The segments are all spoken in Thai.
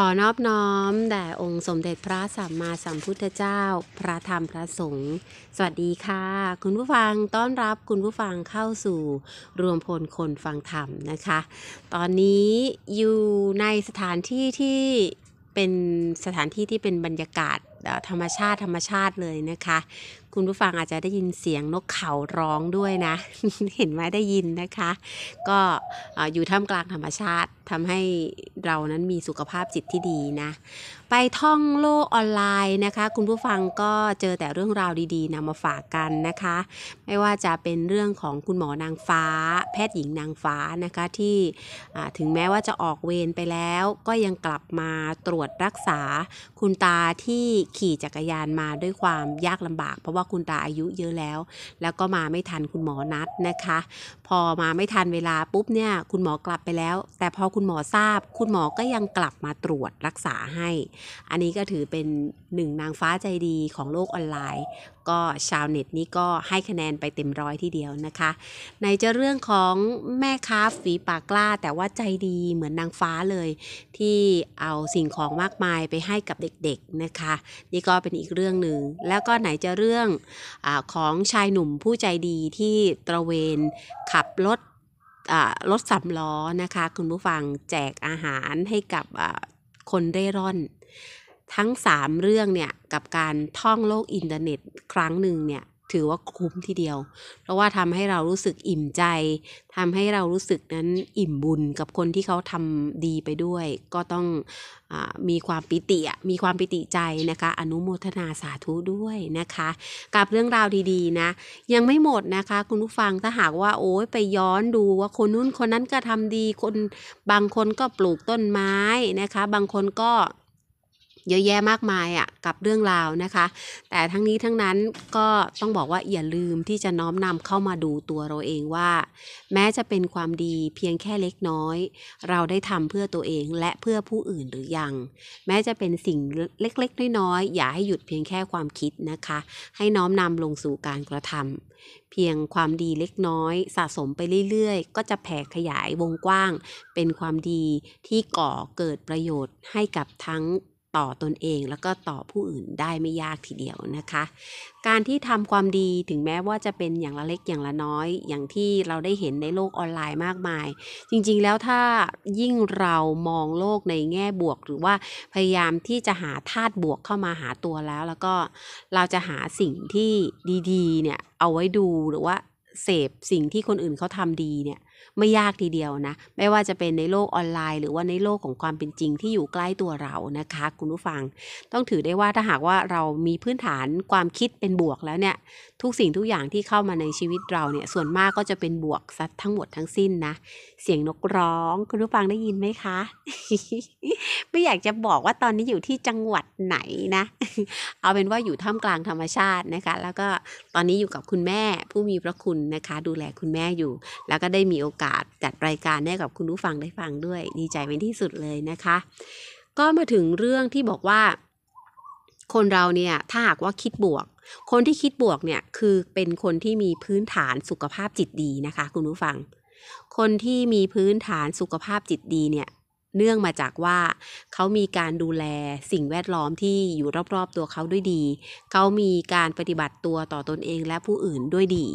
ขอนอบน้อมแด่องค์สมเด็จพระสัมมาสัมพุทธเจ้าพระธรรมพระสงฆ์ สวัสดีค่ะ คุณผู้ฟังต้อนรับคุณผู้ฟังเข้าสู่รวมพลคนฟังธรรมนะคะ ตอนนี้อยู่ในสถานที่ที่เป็นสถานที่ที่เป็นบรรยากาศธรรมชาติธรรมชาติเลยนะคะคุณผู้ฟังอาจจะได้ยินเสียงนกเขา ร้องด้วยนะเห็นไหมได้ยินนะคะ ก็อยู่ท่ามกลางธรรมชาติทำให้เรานั้นมีสุขภาพจิตที่ดีนะไปท่องโลกออนไลน์นะคะคุณผู้ฟังก็เจอแต่เรื่องราวดี ๆนำมาฝากกันนะคะ ไม่ว่าจะเป็นเรื่องของคุณหมอนางฟ้า แพทย์หญิงนางฟ้านะคะที่ถึงแม้ว่าจะออกเวรไปแล้ว ก็ยังกลับมาตรวจรักษาคุณตาที่ขี่จักรยานมาด้วยความยากลำบากเพราะว่าคุณตาอายุเยอะแล้ว แล้วก็มาไม่ทันคุณหมอนัดนะคะพอมาไม่ทันเวลาปุ๊บเนี่ยคุณหมอกลับไปแล้ว แต่พอคุณหมอทราบคุณหมอก็ยังกลับมาตรวจรักษาให้ อันนี้ก็ถือเป็นหนึ่งนางฟ้าใจดีของโลกออนไลน์ ก็ชาวเน็ตนี้ก็ให้คะแนนไปเต็มร้อยทีเดียวนะคะในจะเรื่องของแม่ค้าฝีปากกล้า แต่ว่าใจดีเหมือนนางฟ้าเลย ที่เอาสิ่งของมากมายไปให้กับเด็กๆนะคะ นี่ก็เป็นอีกเรื่องหนึ่งแล้วก็ไหนจะเรื่องอของชายหนุ่มผู้ใจดีที่ตระเวนขขับรถรถสามล้อนะคะคุณผู้ฟังแจกอาหารให้กับคนเร่ร่อน ทั้ง3เรื่องเนี่ยกับการท่องโลกอินเทอร์เน็ตครั้งหนึ่งเนี่ยถือว่าคุ้มทีเดียว เพราะว่าทำให้เรารู้สึกอิ่มใจ ทำให้เรารู้สึกนั้นอิ่มบุญกับคนที่เขาทำดีไปด้วย ก็ต้องอมีความปิติมีความปิติใจนะคะ อนุโมทนาสาธุด้วยนะคะ กับเรื่องราวดีๆนะ ยังไม่หมดนะคะคุณผู้ฟังถ้าหากว่าโอ้ยไปย้อนดูว่าคนนู้นคนนั้นก็ทำดี คนบางคนก็ปลูกต้นไม้นะคะ บางคนก็เยอะแยะมากมายอะ่ะกับเรื่องราวนะคะ แต่ทั้งนี้ทั้งนั้นก็ต้องบอกว่าอย่าลืมที่จะน้อมนำเข้ามาดูตัวเราเองว่า แม้จะเป็นความดีเพียงแค่เล็กน้อย เราได้ทำเพื่อตัวเองและเพื่อผู้อื่นหรือยัง แม้จะเป็นสิ่งเล็ก ๆ น้อยๆอย่าให้หยุดเพียงแค่ความคิดนะคะ ให้น้อมนำลงสู่การกระทำเพียงความดีเล็กน้อย สะสมไปเรื่อยๆ ก็จะแผ่ขยายวงกว้าง เป็นความดีที่ก่อเกิดประโยชน์ให้กับทั้งต่อตนเองแล้วก็ต่อผู้อื่นได้ไม่ยากทีเดียวนะคะ การที่ทำความดีถึงแม้ว่าจะเป็นอย่างละเล็กอย่างละน้อยอย่างที่เราได้เห็นในโลกออนไลน์มากมาย จริงๆแล้วถ้ายิ่งเรามองโลกในแง่บวก หรือว่าพยายามที่จะหาธาตุบวกเข้ามาหาตัวแล้ว แล้วก็เราจะหาสิ่งที่ดีๆเนี่ยเอาไว้ดูหรือว่าเสพสิ่งที่คนอื่นเขาทำดีเนี่ยไม่ยากทีเดียวนะ ไม่ว่าจะเป็นในโลกออนไลน์หรือว่าในโลกของความเป็นจริงที่อยู่ใกล้ตัวเรา นะคะคุณผู้ฟัง ต้องถือได้ว่าถ้าหากว่าเรามีพื้นฐานความคิดเป็นบวกแล้วเนี่ยทุกสิ่งทุกอย่างที่เข้ามาในชีวิตเราเนี่ย ส่วนมากก็จะเป็นบวกซัดทั้งหมดทั้งสิ้นนะ เสียงนกร้องคุณผู้ฟังได้ยินไหมคะ ไม่อยากจะบอกว่าตอนนี้อยู่ที่จังหวัดไหนนะ เอาเป็นว่าอยู่ท่ามกลางธรรมชาตินะคะ แล้วก็ตอนนี้อยู่กับคุณแม่ผู้มีพระคุณนะคะ ดูแลคุณแม่อยู่ แล้วก็ได้มีโอกาสจัดรายการให้กับคุณผู้ฟังได้ฟังด้วย ดีใจเป็นที่สุดเลยนะคะ ก็มาถึงเรื่องที่บอกว่าคนเราเนี่ยถ้าหากว่าคิดบวก คนที่คิดบวกเนี่ยคือเป็นคนที่มีพื้นฐานสุขภาพจิตดีนะคะ คุณผู้ฟัง คนที่มีพื้นฐานสุขภาพจิตดีเนี่ยเนื่องมาจากว่า เขามีการดูแลสิ่งแวดล้อมที่อยู่รอบๆตัวเขาด้วยดี เขามีการปฏิบัติตัวต่อตนเองและผู้อื่นด้วยดี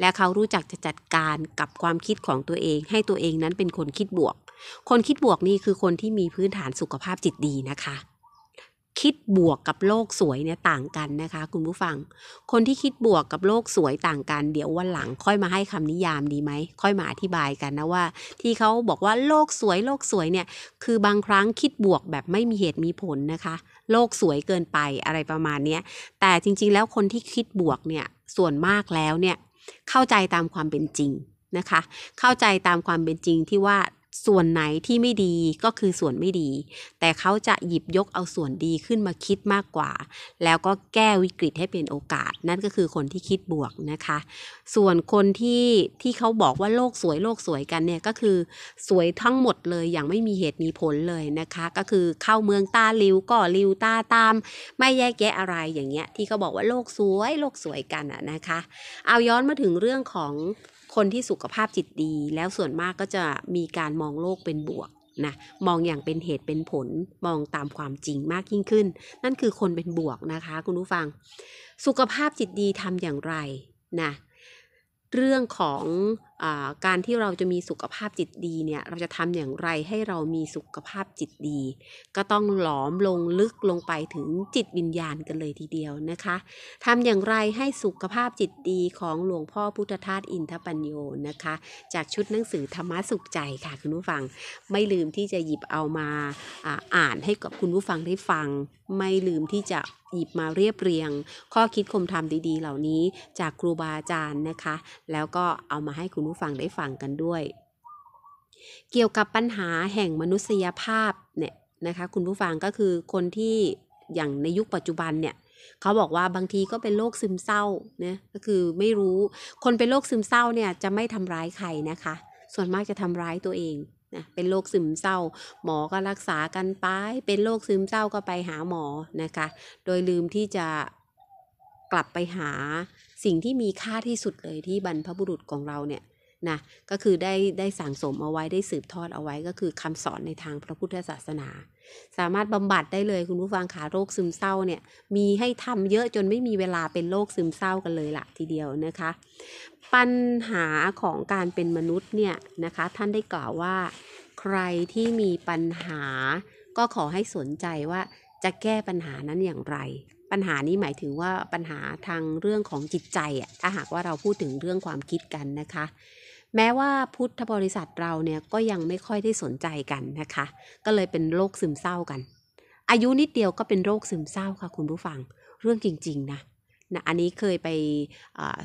และเขารู้จักจะจัดการกับความคิดของตัวเองให้ตัวเองนั้นเป็นคนคิดบวก คนคิดบวกนี่คือคนที่มีพื้นฐานสุขภาพจิตดีนะคะคิดบวกกับโลกสวยเนี่ยต่างกันนะคะ คุณผู้ฟัง คนที่คิดบวกกับโลกสวยต่างกันเดี๋ยววันหลังค่อยมาให้คำนิยามดีไหมค่อยมาอธิบายกันนะว่า ที่เขาบอกว่าโลกสวย โลกสวยเนี่ยคือบางครั้งคิดบวกแบบไม่มีเหตุมีผลนะคะ โลกสวยเกินไปอะไรประมาณนี้แต่จริง ๆ แล้วคนที่คิดบวกเนี่ยส่วนมากแล้วเนี่ยเข้าใจตามความเป็นจริงนะคะ เข้าใจตามความเป็นจริงที่ว่าส่วนไหนที่ไม่ดีก็คือส่วนไม่ดี แต่เขาจะหยิบยกเอาส่วนดีขึ้นมาคิดมากกว่า แล้วก็แก้วิกฤตให้เป็นโอกาสนั่นก็คือคนที่คิดบวกนะคะ ส่วนคนที่ที่เขาบอกว่าโลกสวยโลกสวยกันเนี่ยก็คือ สวยทั้งหมดเลยอย่างไม่มีเหตุมีผลเลยนะคะ ก็คือเข้าเมืองตาลิวก็ลิวตาตาม ไม่แยกแยะอะไรอย่างเงี้ยที่เขาบอกว่าโลกสวยโลกสวยกันอะนะคะ เอาย้อนมาถึงเรื่องของคนที่สุขภาพจิตดีแล้วส่วนมากก็จะมีการมองโลกเป็นบวกนะมองอย่างเป็นเหตุเป็นผลมองตามความจริงมากยิ่งขึ้น นั่นคือคนเป็นบวกนะคะ คุณผู้ฟัง สุขภาพจิตดีทำอย่างไรนะเรื่องของการที่เราจะมีสุขภาพจิตดีเนี่ย เราจะทำอย่างไรให้เรามีสุขภาพจิตดี ก็ต้องหลอมลงลึกลงไปถึงจิตวิญญาณกันเลยทีเดียวนะคะทำอย่างไรให้สุขภาพจิตดีของหลวงพ่อพุทธทาสอินทปัญโยนะคะ จากชุดหนังสือธรรมะสุขใจค่ะคุณผู้ฟัง ไม่ลืมที่จะหยิบเอามาอ่านให้กับคุณผู้ฟังได้ฟัง ไม่ลืมที่จะหยิบมาเรียบเรียง ข้อคิดคมธรรมดีๆ เหล่านี้จากครูบาอาจารย์นะคะ แล้วก็เอามาให้คุณผู้ผู้ฟังได้ฟังกันด้วย เกี่ยวกับปัญหาแห่งมนุษยภาพเนี่ยนะคะคุณผู้ฟังก็คือคนที่อย่างในยุคปัจจุบันเนี่ยเขาบอกว่าบางทีก็เป็นโรคซึมเศร้านยก็คือไม่รู้คนเป็นโรคซึมเศร้าเนี่ยจะไม่ทำร้ายใครนะคะส่วนมากจะทำร้ายตัวเองนะเป็นโรคซึมเศร้า หมอก็รักษากันไปเป็นโรคซึมเศร้าก็ไปหาหมอนะคะโดยลืมที่จะกลับไปหาสิ่งที่มีค่าที่สุดเลยที่บรรพบุรุษของเราเนี่ยนะก็คือได้ได้สั่งสมเอาไว้ได้สืบทอดเอาไว้ก็คือคำสอนในทางพระพุทธศาสนา สามารถบำบัดได้เลยคุณผู้ฟังขาโรคซึมเศร้าเนี่ยมีให้ทำเยอะจนไม่มีเวลาเป็นโรคซึมเศร้ากันเลยละทีเดียวนะคะ ปัญหาของการเป็นมนุษย์เนี่ยนะคะ ท่านได้กล่าวว่าใครที่มีปัญหาก็ขอให้สนใจว่าจะแก้ปัญหานั้นอย่างไร ปัญหานี้หมายถึงว่าปัญหาทางเรื่องของจิตใจอะถ้าหากว่าเราพูดถึงเรื่องความคิดกันนะคะแม้ว่าพุทธบริษัทเราเนี่ยก็ยังไม่ค่อยได้สนใจกันนะคะ ก็เลยเป็นโรคซึมเศร้ากัน อายุนิดเดียวก็เป็นโรคซึมเศร้าค่ะคุณผู้ฟังเรื่องจริงๆนะนะอันนี้เคยไป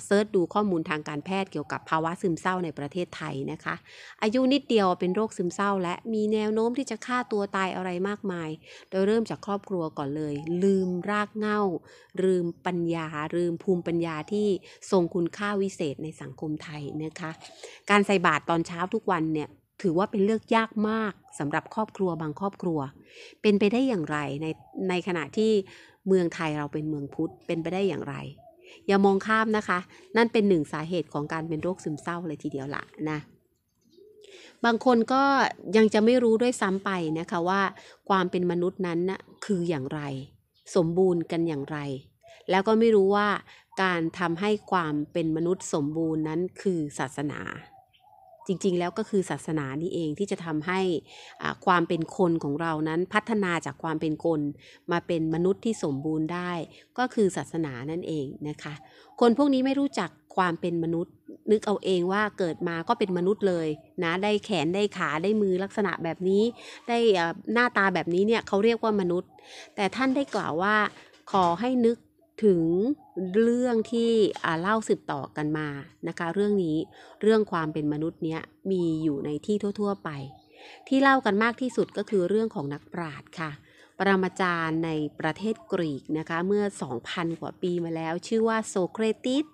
เซิร์ชดูข้อมูลทางการแพทย์เกี่ยวกับภาวะซึมเศร้าในประเทศไทยนะคะอายุนิดเดียวเป็นโรคซึมเศร้าและมีแนวโน้มที่จะฆ่าตัวตายอะไรมากมาย โดยเริ่มจากครอบครัวก่อนเลย ลืมรากเหง้า ลืมปัญญา ลืมภูมิปัญญาที่ทรงคุณค่าวิเศษในสังคมไทยนะคะการใส่บาตรตอนเช้าทุกวันเนี่ยถือว่าเป็นเลือกยากมากสำหรับครอบครัวบางครอบครัว เป็นไปได้อย่างไรในในขณะที่เมืองไทยเราเป็นเมืองพุทธเป็นไปได้อย่างไร อย่ามองข้ามนะคะ นั่นเป็นหนึ่งสาเหตุของการเป็นโรคซึมเศร้าเลยทีเดียวละนะบางคนก็ยังจะไม่รู้ด้วยซ้ำไปนะคะว่า ความเป็นมนุษย์นั้นนะคืออย่างไร สมบูรณ์กันอย่างไร แล้วก็ไม่รู้ว่าการทำให้ความเป็นมนุษย์สมบูรณ์นั้นคือศาสนาจริงๆ แล้วก็คือศาสนานี่เองที่จะทำให้ความเป็นคนของเรานั้นพัฒนาจากความเป็นคนมาเป็นมนุษย์ที่สมบูรณ์ได้ ก็คือศาสนานั่นเองนะคะคนพวกนี้ไม่รู้จักความเป็นมนุษย์ นึกเอาเองว่าเกิดมาก็เป็นมนุษย์เลย นะได้แขนได้ขาได้มือลักษณะแบบนี้ ได้หน้าตาแบบนี้เนี่ยเขาเรียกว่ามนุษย์ แต่ท่านได้กล่าวว่าขอให้นึกถึงเรื่องที่เล่าสืบต่อกันมานะคะ เรื่องนี้เรื่องความเป็นมนุษย์เนี้ยมีอยู่ในที่ทั่ว ๆ ไป ที่เล่ากันมากที่สุดก็คือเรื่องของนักปราชญ์ค่ะปรมาจารย์ในประเทศกรีกนะคะเมื่อ2,000กว่าปีมาแล้ว ชื่อว่าโซเครติส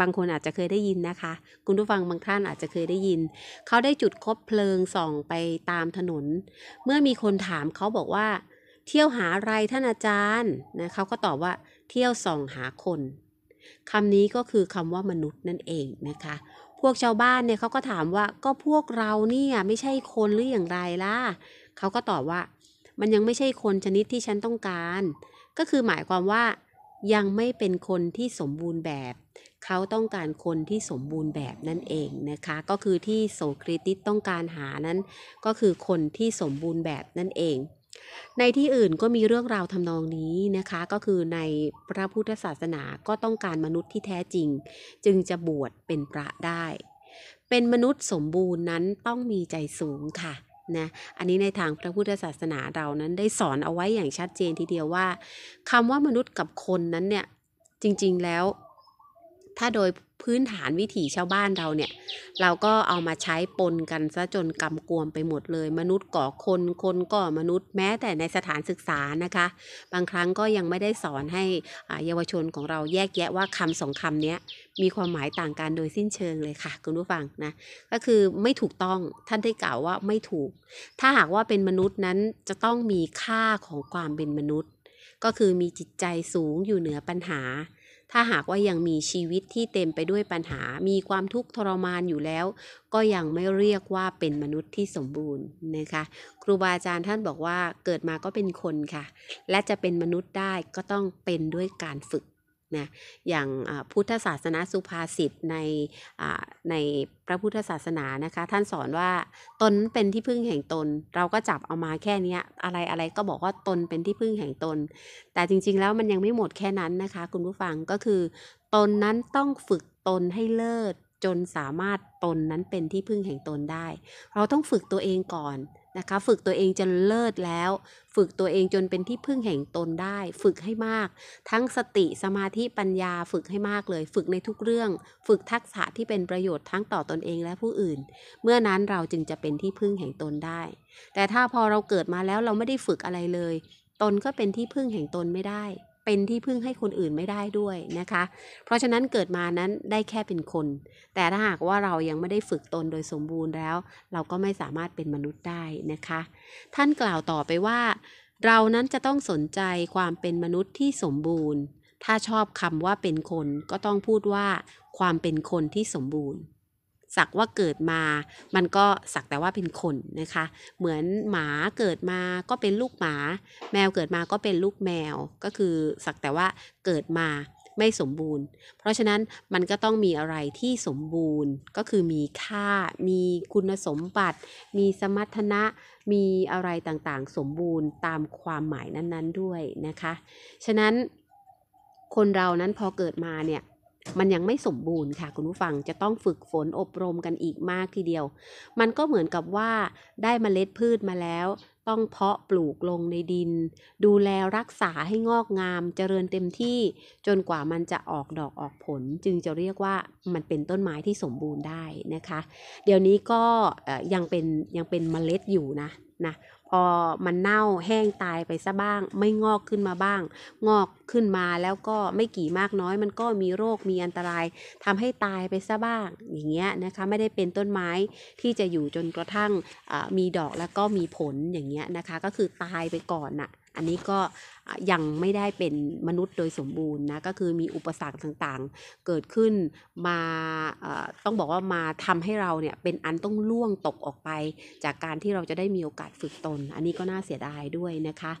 บางคนอาจจะเคยได้ยินนะคะ คุณผู้ฟังบางท่านอาจจะเคยได้ยินเขาได้จุดคบเพลิงส่อง ไปตามถนน เมื่อมีคนถามเขาบอกว่า เที่ยวหาอะไรท่านอาจารย์นะเขาก็ตอบว่าเที่ยวส่อง หาคนคำนี้ก็คือคำว่ามนุษย์นั่นเองนะคะ พวกชาวบ้านเนี่ยเขาก็ถามว่า ก็พวกเราเนี่ยไม่ใช่คนหรืออย่างไรล่ะเขาก็ตอบว่า มันยังไม่ใช่คนชนิดที่ฉันต้องการ ก็คือหมายความว่ายังไม่เป็นคนที่สมบูรณ์แบบ เขาต้องการคนที่สมบูรณ์แบบนั่นเองนะคะ ก็คือที่โสคริติสต้องการหานั้น ก็คือคนที่สมบูรณ์แบบนั่นเองในที่อื่นก็มีเรื่องราวทำนองนี้นะคะ ก็คือในพระพุทธศาสนาก็ต้องการมนุษย์ที่แท้จริง จึงจะบวชเป็นพระได้ เป็นมนุษย์สมบูรณ์นั้นต้องมีใจสูงค่ะนะอันนี้ในทางพระพุทธศาสนาเรานั้น ได้สอนเอาไว้อย่างชัดเจนทีเดียวว่าคำว่ามนุษย์กับคนนั้นเนี่ยจริงๆแล้วถ้าโดยพื้นฐานวิถีชาวบ้านเราเนี่ยเราก็เอามาใช้ปนกันซะจนกำกวมไปหมดเลย มนุษย์ก่อคนคนก่อมนุษย์แม้แต่ในสถานศึกษานะคะ บางครั้งก็ยังไม่ได้สอนให้เยาวชนของเราแยกแยะว่าคำสองคำนี้มีความหมายต่างกันโดยสิ้นเชิงเลยค่ะ คุณผู้ฟังนะก็คือไม่ถูกต้องท่านได้กล่าวว่าไม่ถูก ถ้าหากว่าเป็นมนุษย์นั้นจะต้องมีค่าของความเป็นมนุษย์ ก็คือมีจิตใจสูงอยู่เหนือปัญหาถ้าหากว่ายังมีชีวิตที่เต็มไปด้วยปัญหา มีความทุกข์ทรมานอยู่แล้ว ก็ยังไม่เรียกว่าเป็นมนุษย์ที่สมบูรณ์นะคะ ครูบาอาจารย์ท่านบอกว่าเกิดมาก็เป็นคนค่ะ และจะเป็นมนุษย์ได้ก็ต้องเป็นด้วยการฝึกนะอย่างพุทธศาสนาสุภาษิตในในพระพุทธศาสนานะคะ ท่านสอนว่าตนเป็นที่พึ่งแห่งตน เราก็จับเอามาแค่นี้อะไรอะไรก็บอกว่าตนเป็นที่พึ่งแห่งตน แต่จริงๆแล้วมันยังไม่หมดแค่นั้นนะคะ คุณผู้ฟังก็คือ ตนนั้นต้องฝึกตนให้เลิศ จนสามารถตนนั้นเป็นที่พึ่งแห่งตนได้ เราต้องฝึกตัวเองก่อนนะคะฝึกตัวเองจนเลิศแล้ว ฝึกตัวเองจนเป็นที่พึ่งแห่งตนได้ ฝึกให้มาก ทั้งสติสมาธิปัญญาฝึกให้มากเลย ฝึกในทุกเรื่อง ฝึกทักษะที่เป็นประโยชน์ทั้งต่อตนเองและผู้อื่น เมื่อนั้นเราจึงจะเป็นที่พึ่งแห่งตนได้ แต่ถ้าพอเราเกิดมาแล้วเราไม่ได้ฝึกอะไรเลย ตนก็เป็นที่พึ่งแห่งตนไม่ได้เป็นที่พึ่งให้คนอื่นไม่ได้ด้วยนะคะ เพราะฉะนั้นเกิดมานั้นได้แค่เป็นคน แต่ถ้าหากว่าเรายังไม่ได้ฝึกตนโดยสมบูรณ์แล้ว เราก็ไม่สามารถเป็นมนุษย์ได้นะคะ ท่านกล่าวต่อไปว่า เรานั้นจะต้องสนใจความเป็นมนุษย์ที่สมบูรณ์ ถ้าชอบคำว่าเป็นคนก็ต้องพูดว่าความเป็นคนที่สมบูรณ์สักว่าเกิดมา มันก็สักแต่ว่าเป็นคนนะคะ เหมือนหมาเกิดมาก็เป็นลูกหมา แมวเกิดมาก็เป็นลูกแมว ก็คือ สักแต่ว่าเกิดมาไม่สมบูรณ์ เพราะฉะนั้น มันก็ต้องมีอะไรที่สมบูรณ์ ก็คือมีค่า มีคุณสมบัติ มีสมรรถนะ มีอะไรต่างๆ สมบูรณ์ตามความหมายนั้น ๆด้วยนะคะ ฉะนั้น คนเรานั้นพอเกิดมาเนี่ยมันยังไม่สมบูรณ์ค่ะ คุณผู้ฟังจะต้องฝึกฝนอบรมกันอีกมากทีเดียว มันก็เหมือนกับว่าได้มเมล็ดพืชมาแล้ว ต้องเพาะปลูกลงในดิน ดูแลรักษาให้งอกงามเจริญเต็มที่จนกว่ามันจะออกดอกออกผล จึงจะเรียกว่ามันเป็นต้นไม้ที่สมบูรณ์ได้นะคะ เดี๋ยวนี้ก็ยังเป็นยังเป็นมเมล็ดอยู่นะนะอมันเน่าแห้งตายไปซะบ้าง ไม่งอกขึ้นมาบ้าง งอกขึ้นมาแล้วก็ไม่กี่มากน้อยมันก็มีโรคมีอันตราย ทำให้ตายไปซะบ้าง อย่างเงี้ยนะคะ ไม่ได้เป็นต้นไม้ที่จะอยู่จนกระทั่งมีดอกแล้วก็มีผลอย่างเงี้ยนะคะก็คือตายไปก่อนน่ะอันนี้ก็ยังไม่ได้เป็นมนุษย์โดยสมบูรณ์นะ ก็คือมีอุปสรรคต่างๆ เกิดขึ้นมาต้องบอกว่ามาทำให้เราเนี่ยเป็นอันต้องล่วงตกออกไป จากการที่เราจะได้มีโอกาสฝึกตน อันนี้ก็น่าเสียดายด้วยนะคะ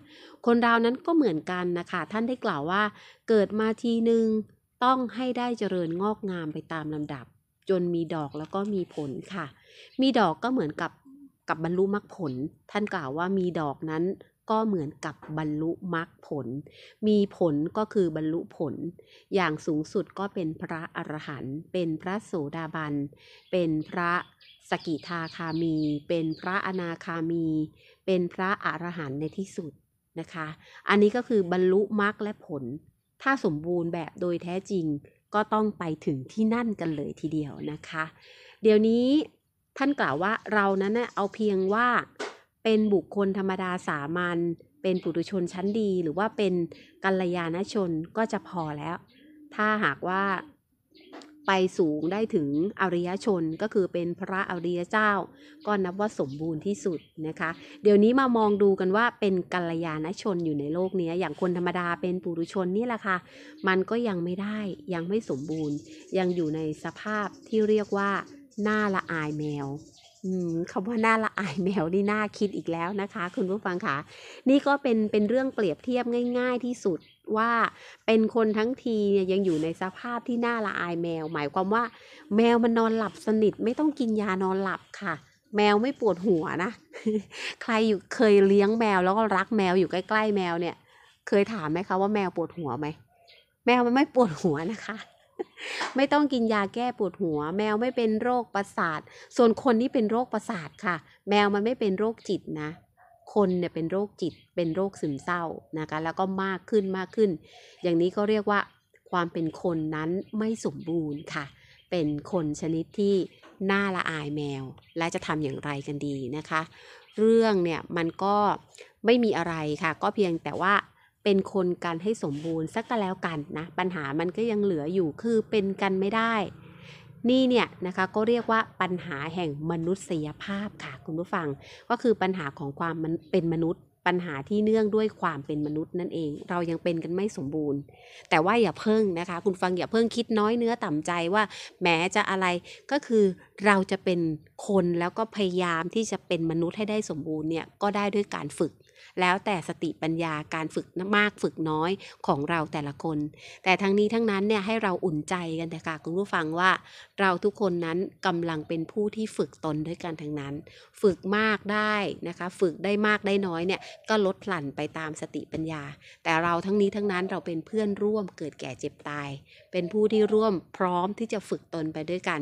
คนเรานั้นก็เหมือนกันนะคะท่านได้กล่าวว่าเกิดมาทีหนึ่งต้องให้ได้เจริญงอกงามไปตามลำดับ จนมีดอกแล้วก็มีผลค่ะ มีดอกก็เหมือนกับกับบรรลุมรรคผล ท่านกล่าวว่ามีดอกนั้นก็เหมือนกับบรรลุมรรคผล มีผลก็คือบรรลุผล อย่างสูงสุดก็เป็นพระอรหันต์ เป็นพระโสดาบัน เป็นพระสกิทาคามี เป็นพระอนาคามี เป็นพระอรหันต์ในที่สุดนะคะ อันนี้ก็คือบรรลุมรรคและผล ถ้าสมบูรณ์แบบโดยแท้จริงก็ต้องไปถึงที่นั่นกันเลยทีเดียวนะคะ เดี๋ยวนี้ท่านกล่าวว่าเรานั้นเอาเพียงว่าเป็นบุคคลธรรมดาสามัญเป็นปุถุชนชั้นดีหรือว่าเป็นกัลยาณชนก็จะพอแล้ว ถ้าหากว่าไปสูงได้ถึงอริยชนก็คือเป็นพระอริยเจ้า ก็นับว่าสมบูรณ์ที่สุดนะคะ เดี๋ยวนี้มามองดูกันว่าเป็นกัลยาณชนอยู่ในโลกนี้อย่างคนธรรมดาเป็นปุถุชนนี่แหละค่ะมันก็ยังไม่ได้ยังไม่สมบูรณ์ยังอยู่ในสภาพที่เรียกว่าหน้าละอายแมวคำว่าน่าละอายแมวนี่น่าคิดอีกแล้วนะคะคุณผู้ฟังคะนี่ก็เป็น เป็นเรื่องเปรียบเทียบง่ายๆที่สุดว่าเป็นคนทั้งทีเนี่ยยังอยู่ในสภาพที่น่าละอายแมว หมายความว่าแมวมันนอนหลับสนิทไม่ต้องกินยานอนหลับค่ะ แมวไม่ปวดหัวนะ ใครอยู่เคยเลี้ยงแมวแล้วก็รักแมวอยู่ใกล้ๆแมวเนี่ย เคยถามไหมคะว่าแมวปวดหัวไหมแมวมันไม่ปวดหัวนะคะไม่ต้องกินยาแก้ปวดหัว แมวไม่เป็นโรคประสาท ส่วนคนนี่เป็นโรคประสาทค่ะ แมวมันไม่เป็นโรคจิตนะ คนเนี่ยเป็นโรคจิตเป็นโรคซึมเศร้านะคะแล้วก็มากขึ้นมากขึ้น อย่างนี้ก็เรียกว่าความเป็นคนนั้นไม่สมบูรณ์ค่ะ เป็นคนชนิดที่น่าละอายแมว และจะทำอย่างไรกันดีนะคะ เรื่องเนี่ยมันก็ไม่มีอะไรค่ะ ก็เพียงแต่ว่าเป็นคนกันให้สมบูรณ์ สักก็แล้วกันนะ ปัญหามันก็ยังเหลืออยู่คือเป็นกันไม่ได้ นี่เนี่ยนะคะก็เรียกว่าปัญหาแห่งมนุษยภาพค่ะคุณผู้ฟังก็คือปัญหาของความมันเป็นมนุษย์ ปัญหาที่เนื่องด้วยความเป็นมนุษย์นั่นเอง เรายังเป็นกันไม่สมบูรณ์ แต่ว่าอย่าเพิ่งนะคะคุณฟังอย่าเพิ่งคิดน้อยเนื้อต่ำใจว่า แม้จะอะไรก็คือเราจะเป็นคนแล้วก็พยายามที่จะเป็นมนุษย์ให้ได้สมบูรณ์เนี่ยก็ได้ด้วยการฝึกแล้วแต่สติปัญญาการฝึก มากฝึกน้อยของเราแต่ละคน แต่ทั้งนี้ทั้งนั้นเนี่ยให้เราอุ่นใจกันแต่ค่ะคุณผู้ฟังว่า เราทุกคนนั้นกำลังเป็นผู้ที่ฝึกตนด้วยกันทั้งนั้น ฝึกมากได้นะคะฝึกได้มากได้น้อยเนี่ยก็ลดหลั่นไปตามสติปัญญา แต่เราทั้งนี้ทั้งนั้นเราเป็นเพื่อนร่วมเกิดแก่เจ็บตาย เป็นผู้ที่ร่วมพร้อมที่จะฝึกตนไปด้วยกัน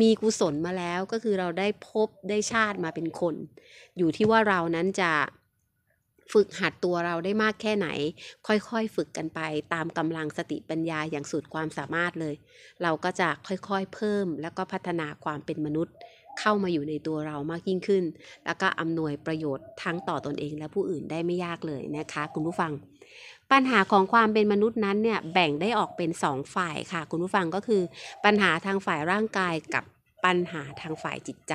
มีกุศลมาแล้วก็คือเราได้พบได้ชาติมาเป็นคน อยู่ที่ว่าเรานั้นจะฝึกหัดตัวเราได้มากแค่ไหน ค่อยๆ ฝึกกันไป ตามกำลังสติปัญญาอย่างสุดความสามารถเลย เราก็จะค่อยๆเพิ่มแล้วก็พัฒนาความเป็นมนุษย์เข้ามาอยู่ในตัวเรามากยิ่งขึ้น แล้วก็อำนวยประโยชน์ทั้งต่อตอนเองและผู้อื่นได้ไม่ยากเลยนะคะ คุณผู้ฟัง ปัญหาของความเป็นมนุษย์นั้นเนี่ย แบ่งได้ออกเป็น 2 ฝ่ายค่ะ คุณผู้ฟังก็คือ ปัญหาทางฝ่ายร่างกายกับปัญหาทางฝ่ายจิตใจ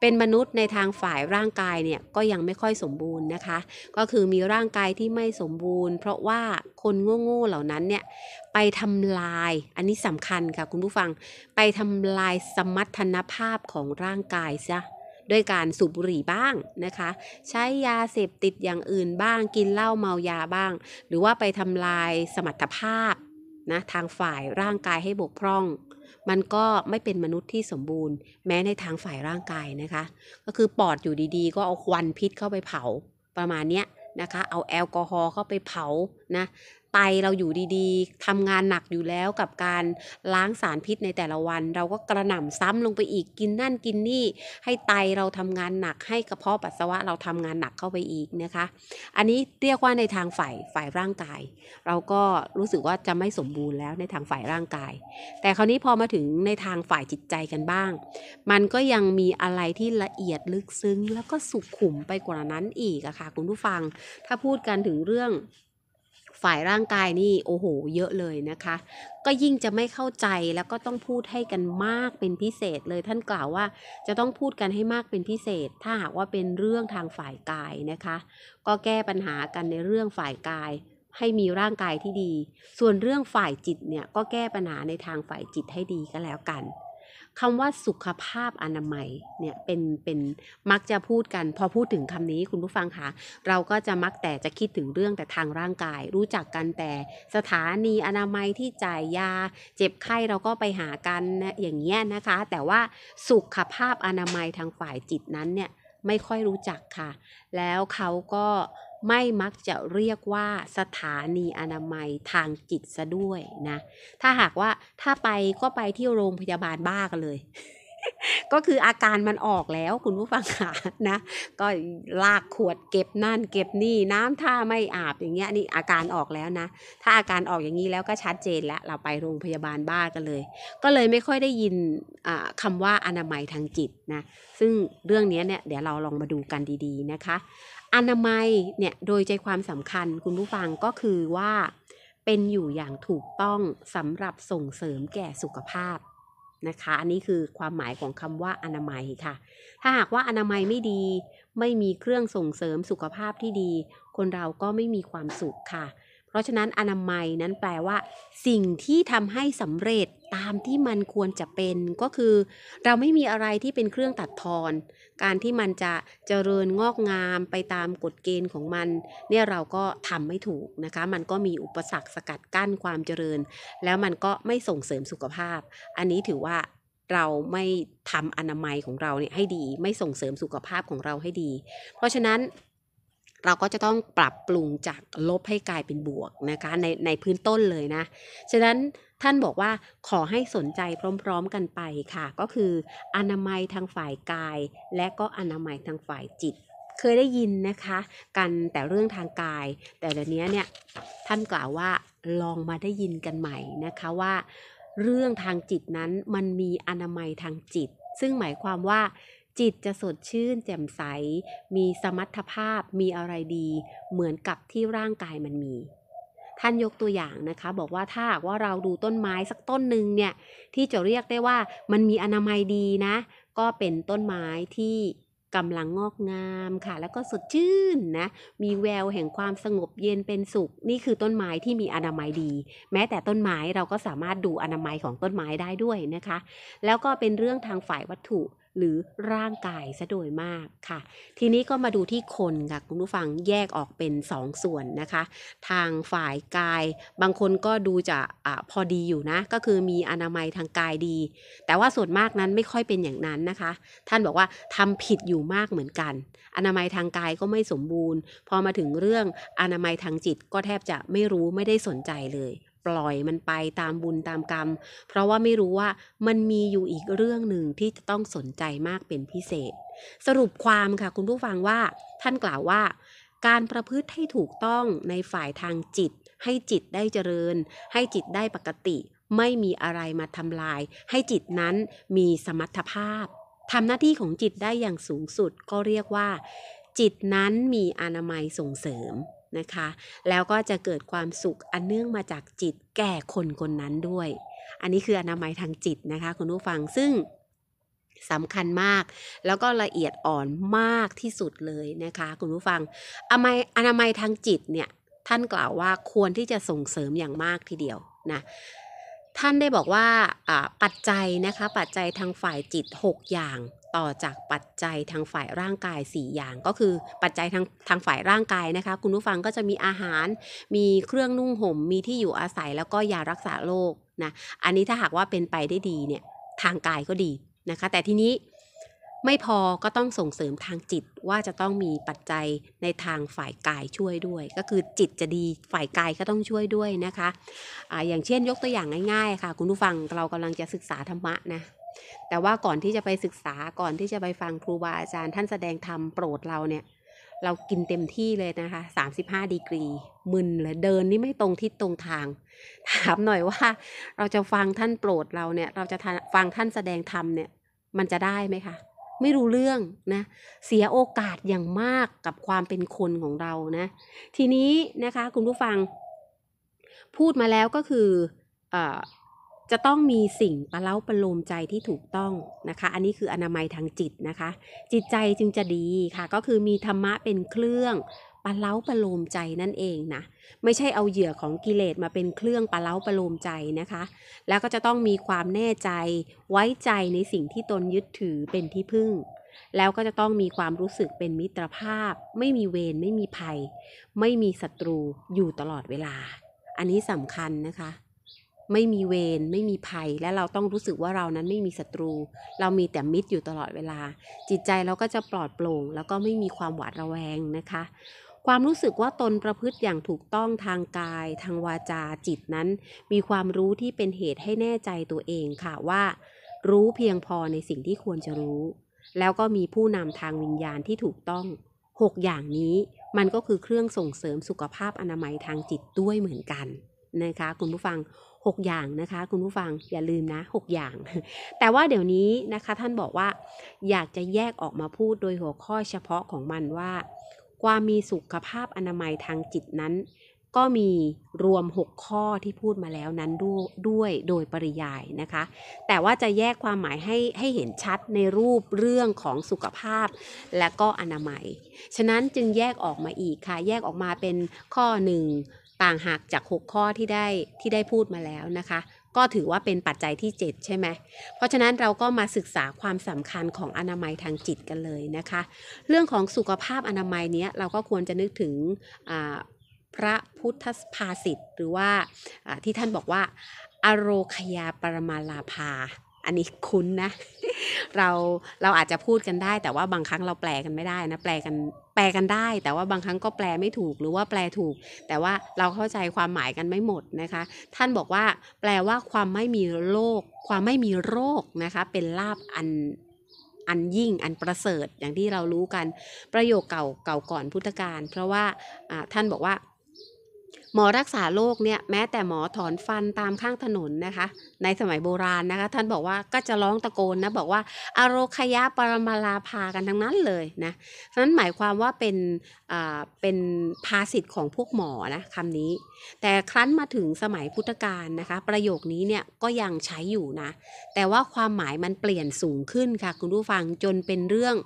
เป็นมนุษย์ในทางฝ่ายร่างกายเนี่ยก็ยังไม่ค่อยสมบูรณ์นะคะ ก็คือมีร่างกายที่ไม่สมบูรณ์ เพราะว่าคนโง่ๆเหล่านั้นเนี่ย ไปทำลายอันนี้สำคัญค่ะ คุณผู้ฟังไปทำลายสมรรถนภาพของร่างกายซะด้วยการสูบบุหรี่บ้างนะคะ ใช้ยาเสพติดอย่างอื่นบ้างกินเหล้าเมายาบ้าง หรือว่าไปทำลายสมรรถภาพนะทางฝ่ายร่างกายให้บกพร่องมันก็ไม่เป็นมนุษย์ที่สมบูรณ์แม้ในทางฝ่ายร่างกายนะคะก็คือปอดอยู่ดีๆ ก็เอาควันพิษเข้าไปเผา ประมาณเนี้ยนะคะ เอาแอลกอฮอล์เข้าไปเผานะไตเราอยู่ดีๆ ทำงานหนักอยู่แล้วกับการล้างสารพิษในแต่ละวัน เราก็กระหน่าซ้ำลงไปอีกกินนั่นกินนี่ให้ไตเราทำงานหนักให้กระเพาะปัสสาวะเราทำงานหนักเข้าไปอีกนะคะ อันนี้เรียกว่าในทางฝ่ายฝ่ายร่างกาย เราก็รู้สึกว่าจะไม่สมบูรณ์แล้ว ในทางฝ่ายร่างกาย แต่คราวนี้พอมาถึงในทางฝ่ายจิตใจกันบ้าง มันก็ยังมีอะไรที่ละเอียดลึกซึ้ง แล้วก็สุขุมไปกว่านั้นอีกอะค่ะคุณผู้ฟังถ้าพูดกันถึงเรื่องฝ่ายร่างกายนี่โอ้โหเยอะเลยนะคะ ก็ยิ่งจะไม่เข้าใจแล้วก็ต้องพูดให้กันมากเป็นพิเศษเลยท่านกล่าวว่าจะต้องพูดกันให้มากเป็นพิเศษ ถ้าหากว่าเป็นเรื่องทางฝ่ายกายนะคะ ก็แก้ปัญหากันในเรื่องฝ่ายกายให้มีร่างกายที่ดี ส่วนเรื่องฝ่ายจิตเนี่ยก็แก้ปัญหาในทางฝ่ายจิตให้ดีก็แล้วกันคำว่าสุขภาพอนามัยเนี่ยเป็นเป็นมักจะพูดกัน พอพูดถึงคำนี้คุณผู้ฟังคะเราก็จะมักแต่จะคิดถึงเรื่องแต่ทางร่างกาย รู้จักกันแต่สถานีอนามัยที่จ่ายยา เจ็บไข้เราก็ไปหากันอย่างเงี้ยนะคะ แต่ว่าสุขภาพอนามัยทางฝ่ายจิตนั้นเนี่ยไม่ค่อยรู้จักค่ะ แล้วเขาก็ไม่มักจะเรียกว่าสถานีอนามัยทางจิตซะด้วยนะ ถ้าหากว่าถ้าไปก็ไปที่โรงพยาบาลบ้ากันเลย ก็คืออาการมันออกแล้ว คุณผู้ฟังค่ะนะ ก็ลากขวดเก็บนั่นเก็บนี่น้ำท่าไม่อาบอย่างเงี้ยนี่อาการออกแล้วนะ ถ้าอาการออกอย่างนี้แล้วก็ชัดเจนแล้วเราไปโรงพยาบาลบ้ากันเลย ก็เลยไม่ค่อยได้ยินคำว่าอนามัยทางจิตนะ ซึ่งเรื่องนี้เนี่ยเดี๋ยวเราลองมาดูกันดี ๆ นะคะอนามัยเนี่ยโดยใจความสำคัญคุณผู้ฟังก็คือว่า เป็นอยู่อย่างถูกต้องสำหรับส่งเสริมแก่สุขภาพนะคะอันนี้คือความหมายของคำว่า อนามัยค่ะ ถ้าหากว่าอนามัยไม่ดีไม่มีเครื่องส่งเสริมสุขภาพที่ดี คนเราก็ไม่มีความสุขค่ะ เพราะฉะนั้นอนามัยนั้นแปลว่า สิ่งที่ทำให้สำเร็จตามที่มันควรจะเป็นก็คือเราไม่มีอะไรที่เป็นเครื่องตัดทอน การที่มันจะเจริญงอกงามไปตามกฎเกณฑ์ของมัน เนี่ยเราก็ทำไม่ถูกนะคะ มันก็มีอุปสรรคสกัดกั้นความเจริญ แล้วมันก็ไม่ส่งเสริมสุขภาพ อันนี้ถือว่าเราไม่ทำอนามัยของเราเนี่ยให้ดี ไม่ส่งเสริมสุขภาพของเราให้ดี เพราะฉะนั้นเราก็จะต้องปรับปรุงจากลบให้กลายเป็นบวกนะคะในในพื้นต้นเลยนะฉะนั้นท่านบอกว่าขอให้สนใจพร้อมๆกันไปค่ะ ก็คืออนามัยทางฝ่ายกาย และก็อนามัยทางฝ่ายจิต เคยได้ยินนะคะ กันแต่เรื่องทางกาย แต่เดี๋ยวนี้เนี่ยท่านกล่าวว่าลองมาได้ยินกันใหม่นะคะว่าเรื่องทางจิตนั้นมันมีอนามัยทางจิต ซึ่งหมายความว่าจิตจะสดชื่น แจ่มใสมีสมรรถภาพมีอะไรดี เหมือนกับที่ร่างกายมันมีท่านยกตัวอย่างนะคะบอกว่าถ้าว่าเราดูต้นไม้สักต้นหนึ่งเนี่ยที่จะเรียกได้ว่ามันมีอนามัยดีนะก็เป็นต้นไม้ที่กำลังงอกงามค่ะแล้วก็สดชื่นนะมีแววแห่งความสงบเย็นเป็นสุข นี่คือต้นไม้ที่มีอนามัยดี แม้แต่ต้นไม้เราก็สามารถดูอนามัยของต้นไม้ได้ด้วยนะคะ แล้วก็เป็นเรื่องทางฝ่ายวัตถุหรือร่างกายซะโดยมากค่ะ ทีนี้ก็มาดูที่คนค่ะคุณผู้ฟังแยกออกเป็น2สส่วนนะคะ ทางฝ่ายกาย บางคนก็ดูจะอะพอดีอยู่นะ ก็คือมีอนามัยทางกายดี แต่ว่าส่วนมากนั้นไม่ค่อยเป็นอย่างนั้นนะคะ ท่านบอกว่าทำผิดอยู่มากเหมือนกัน อนามัยทางกายก็ไม่สมบูรณ์ พอมาถึงเรื่องอนามัยทางจิตก็แทบจะไม่รู้ไม่ได้สนใจเลยปล่อยมันไปตามบุญตามกรรม เพราะว่าไม่รู้ว่ามันมีอยู่อีกเรื่องหนึ่งที่จะต้องสนใจมากเป็นพิเศษ สรุปความค่ะคุณผู้ฟังว่า ท่านกล่าวว่า การประพฤติให้ถูกต้องในฝ่ายทางจิต ให้จิตได้เจริญ ให้จิตได้ปกติ ไม่มีอะไรมาทำลาย ให้จิตนั้นมีสมรรถภาพทำหน้าที่ของจิตได้อย่างสูงสุดก็เรียกว่า จิตนั้นมีอนามัยส่งเสริมนะคะแล้วก็จะเกิดความสุขอันเนื่องมาจากจิตแก่คนคนนั้นด้วย อันนี้คืออนามัยทางจิตนะคะคุณผู้ฟังซึ่งสำคัญมากแล้วก็ละเอียดอ่อนมากที่สุดเลยนะคะคุณผู้ฟังอนามัยอนามัยทางจิตเนี่ยท่านกล่าวว่าควรที่จะส่งเสริมอย่างมากทีเดียวนะท่านได้บอกว่าปัจจัยนะคะปัจจัยทางฝ่ายจิต 6 อย่างต่อจากปัจจัยทางฝ่ายร่างกาย 4 อย่าง ก็คือปัจจัยทางทางฝ่ายร่างกายนะคะ คุณผู้ฟังก็จะมีอาหารมีเครื่องนุ่งหม่มมีที่อยู่อาศัยแล้วก็ยารักษาโรคนะอันนี้ถ้าหากว่าเป็นไปได้ดีเนี่ยทางกายก็ดีนะคะ แต่ทีนี้ไม่พอก็ต้องส่งเสริมทางจิตว่าจะต้องมีปัจจัยในทางฝ่ายกายช่วยด้วย ก็คือจิตจะดีฝ่ายกายก็ต้องช่วยด้วยนะคะอะอย่างเช่นยกตัวอย่างง่าย ๆค่ะ คุณผู้ฟังเรากำลังจะศึกษาธรรมะนะแต่ว่าก่อนที่จะไปศึกษาก่อนที่จะไปฟังครูบาอาจารย์ท่านแสดงธรรมโปรดเราเนี่ย เรากินเต็มที่เลยนะคะ35ดีกรีมึนเลยเดินนี่ไม่ตรงทิศตรงทาง ถามหน่อยว่าเราจะฟังท่านโปรดเราเนี่ยเราจะฟังท่านแสดงธรรมเนี่ย มันจะได้ไหมคะ ไม่รู้เรื่องนะ เสียโอกาสอย่างมากกับความเป็นคนของเรานะ ทีนี้นะคะ คุณผู้ฟัง พูดมาแล้วก็คืออจะต้องมีสิ่งประเล้าประโลมใจที่ถูกต้องนะคะ อันนี้คืออนามัยทางจิตนะคะ จิตใจจึงจะดีค่ะ ก็คือมีธรรมะเป็นเครื่องปะเล้าประโลมใจนั่นเองนะ ไม่ใช่เอาเหยื่อของกิเลสมาเป็นเครื่องปะเล้าประโลมใจนะคะ แล้วก็จะต้องมีความแน่ใจไว้ใจในสิ่งที่ตนยึดถือเป็นที่พึ่ง แล้วก็จะต้องมีความรู้สึกเป็นมิตรภาพ ไม่มีเวรไม่มีภัย ไม่มีศัตรูอยู่ตลอดเวลา อันนี้สำคัญนะคะไม่มีเวรไม่มีภัยและเราต้องรู้สึกว่าเรานั้นไม่มีศัตรู เรามีแต่มิตรอยู่ตลอดเวลา จิตใจเราก็จะปลอดโปร่ง แล้วก็ไม่มีความหวาดระแวงนะคะ ความรู้สึกว่าตนประพฤติอย่างถูกต้องทางกาย ทางวาจาจิตนั้น มีความรู้ที่เป็นเหตุให้แน่ใจตัวเองค่ะว่า รู้เพียงพอในสิ่งที่ควรจะรู้ แล้วก็มีผู้นำทางวิญญาณที่ถูกต้อง 6 อย่างนี้มันก็คือเครื่องส่งเสริมสุขภาพอนามัยทางจิตด้วยเหมือนกันนะคะ คุณผู้ฟัง6อย่างนะคะคุณผู้ฟังอย่าลืมนะ 6 อย่าง แต่ว่าเดี๋ยวนี้นะคะท่านบอกว่า อยากจะแยกออกมาพูดโดยหัวข้อเฉพาะของมันว่า ความมีสุขภาพอนามัยทางจิตนั้น ก็มีรวม 6 ข้อที่พูดมาแล้วนั้นด้วยโดยปริยายนะคะ แต่ว่าจะแยกความหมายให้ให้เห็นชัดในรูปเรื่องของสุขภาพและก็อนามัย ฉะนั้นจึงแยกออกมาอีกค่ะแยกออกมาเป็นข้อ1ต่างหากจาก 6 ข้อที่ได้ที่ได้พูดมาแล้วนะคะ ก็ถือว่าเป็นปัจจัยที่ 7 ใช่ไหมเพราะฉะนั้นเราก็มาศึกษาความสำคัญของอนามัยทางจิตกันเลยนะคะ เรื่องของสุขภาพอนามัยเนี้ยเราก็ควรจะนึกถึงพระพุทธภาษิตหรือว่าที่ท่านบอกว่า อโรคยาปรมาลาภาอันนี้คุ้นนะเราเราอาจจะพูดกันได้ แต่ว่าบางครั้งเราแปลกันไม่ได้นะแปลกันแปลกันได้ แต่ว่าบางครั้งก็แปลไม่ถูก หรือว่าแปลถูก แต่ว่าเราเข้าใจความหมายกันไม่หมดนะคะ ท่านบอกว่า แปลว่าความไม่มีโรค ความไม่มีโรคนะคะ เป็นลาบอันอันยิ่งอันประเสริฐ อย่างที่เรารู้กัน ประโยคเก่าเก่าก่อนพุทธกาลเพราะว่าท่านบอกว่าหมอรักษาโรคเนี่ยแม้แต่หมอถอนฟันตามข้างถนนนะคะในสมัยโบราณนะคะ ท่านบอกว่าก็จะร้องตะโกนนะ บอกว่าอโรคยะปรมาลาพากันทั้งนั้นเลยนะฉะนั้นหมายความว่าเป็นอ่าเป็นภาษิตของพวกหมอนะคำนี้ แต่ครั้นมาถึงสมัยพุทธกาลนะคะ ประโยคนี้เนี่ยก็ยังใช้อยู่นะ แต่ว่าความหมายมันเปลี่ยนสูงขึ้นค่ะคุณผู้ฟังจนเป็นเรื่อง